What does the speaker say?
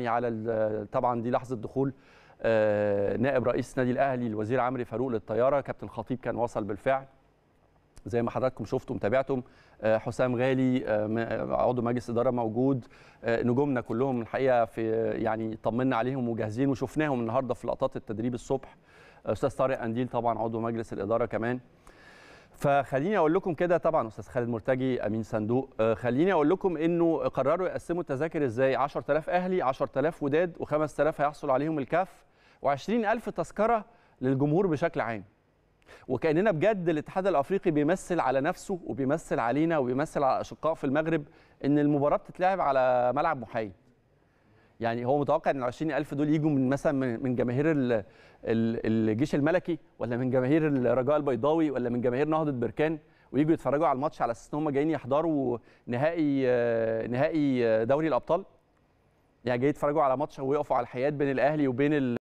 يعني على طبعا دي لحظه دخول آه، نائب رئيس نادي الاهلي الوزير عمرو فاروق للطياره كابتن خطيب كان وصل بالفعل زي ما حضراتكم شفتم تابعتم آه، حسام غالي آه، عضو مجلس اداره موجود نجومنا كلهم الحقيقه في يعني طمنا عليهم وجاهزين وشفناهم النهارده في لقطات التدريب الصبح استاذ طارق انديل طبعا عضو مجلس الاداره كمان فخليني اقول لكم كده طبعا استاذ خالد مرتجي امين صندوق آه، خليني اقول لكم انه قرروا يقسموا التذاكر ازاي 10000 اهلي 10000 وداد و5000 هيحصل عليهم الكاف و20000 تذكره للجمهور بشكل عام وكاننا بجد الاتحاد الافريقي بيمثل على نفسه وبيمثل علينا وبيمثل على اشقاء في المغرب ان المباراه بتتلعب على ملعب محايد يعني هو متوقع ان ال 20000 دول يجوا من مثلا من جماهير الجيش الملكي ولا من جماهير الرجاء البيضاوي ولا من جماهير نهضه بركان ويجوا يتفرجوا على الماتش على اساس ان هم جايين يحضروا نهائي نهائي دوري الابطال يعني جايين يتفرجوا على ماتش ويقفوا على الحياد بين الاهلي وبين